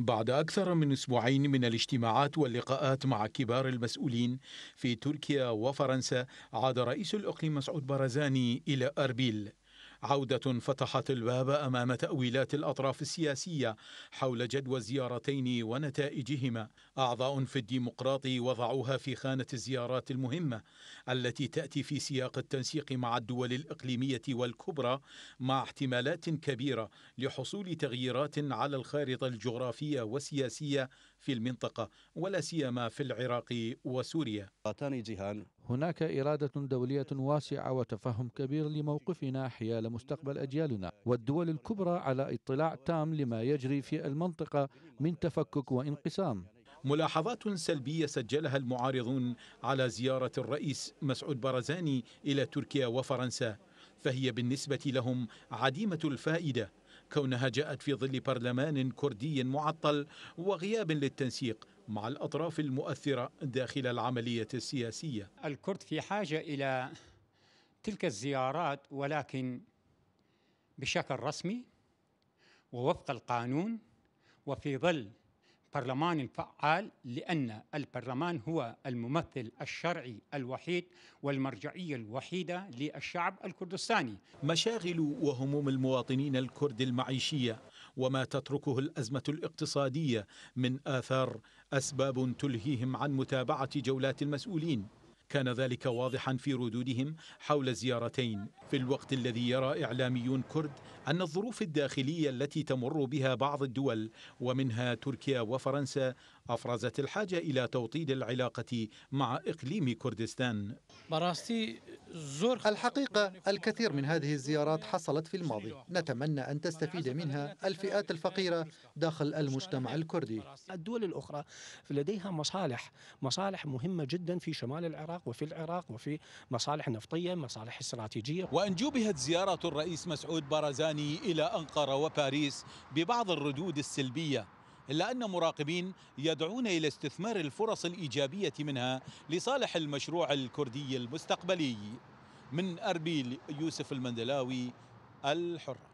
بعد أكثر من أسبوعين من الاجتماعات واللقاءات مع كبار المسؤولين في تركيا وفرنسا عاد رئيس الأقليم مسعود برزاني إلى أربيل عودة فتحت الباب أمام تأويلات الأطراف السياسية حول جدوى الزيارتين ونتائجهما أعضاء في الديمقراطي وضعوها في خانة الزيارات المهمة التي تأتي في سياق التنسيق مع الدول الإقليمية والكبرى مع احتمالات كبيرة لحصول تغييرات على الخارطة الجغرافية والسياسية في المنطقة ولا سيما في العراق وسوريا جهان هناك إرادة دولية واسعة وتفهم كبير لموقفنا حيال مستقبل أجيالنا والدول الكبرى على اطلاع تام لما يجري في المنطقة من تفكك وانقسام ملاحظات سلبية سجلها المعارضون على زيارة الرئيس مسعود بارزاني إلى تركيا وفرنسا فهي بالنسبة لهم عديمة الفائدة كونها جاءت في ظل برلمان كردي معطل وغياب للتنسيق مع الأطراف المؤثرة داخل العملية السياسية الكرد في حاجة إلى تلك الزيارات ولكن بشكل رسمي ووفق القانون وفي ظل البرلمان الفعال لأن البرلمان هو الممثل الشرعي الوحيد والمرجعية الوحيدة للشعب الكردستاني مشاغل وهموم المواطنين الكرد المعيشية وما تتركه الأزمة الاقتصادية من آثار أسباب تلهيهم عن متابعة جولات المسؤولين كان ذلك واضحا في ردودهم حول زيارتين في الوقت الذي يرى إعلاميون كرد أن الظروف الداخلية التي تمر بها بعض الدول ومنها تركيا وفرنسا أفرزت الحاجة إلى توطيد العلاقة مع إقليم كردستان براستي الحقيقة الكثير من هذه الزيارات حصلت في الماضي نتمنى أن تستفيد منها الفئات الفقيرة داخل المجتمع الكردي الدول الأخرى لديها مصالح مصالح مهمة جدا في شمال العراق وفي العراق وفي مصالح نفطية مصالح استراتيجية وأن جوبهت زيارة الرئيس مسعود بارزاني إلى أنقرة وباريس ببعض الردود السلبية إلا أن مراقبين يدعون إلى استثمار الفرص الإيجابية منها لصالح المشروع الكردي المستقبلي من أربيل يوسف المندلاوي الحرة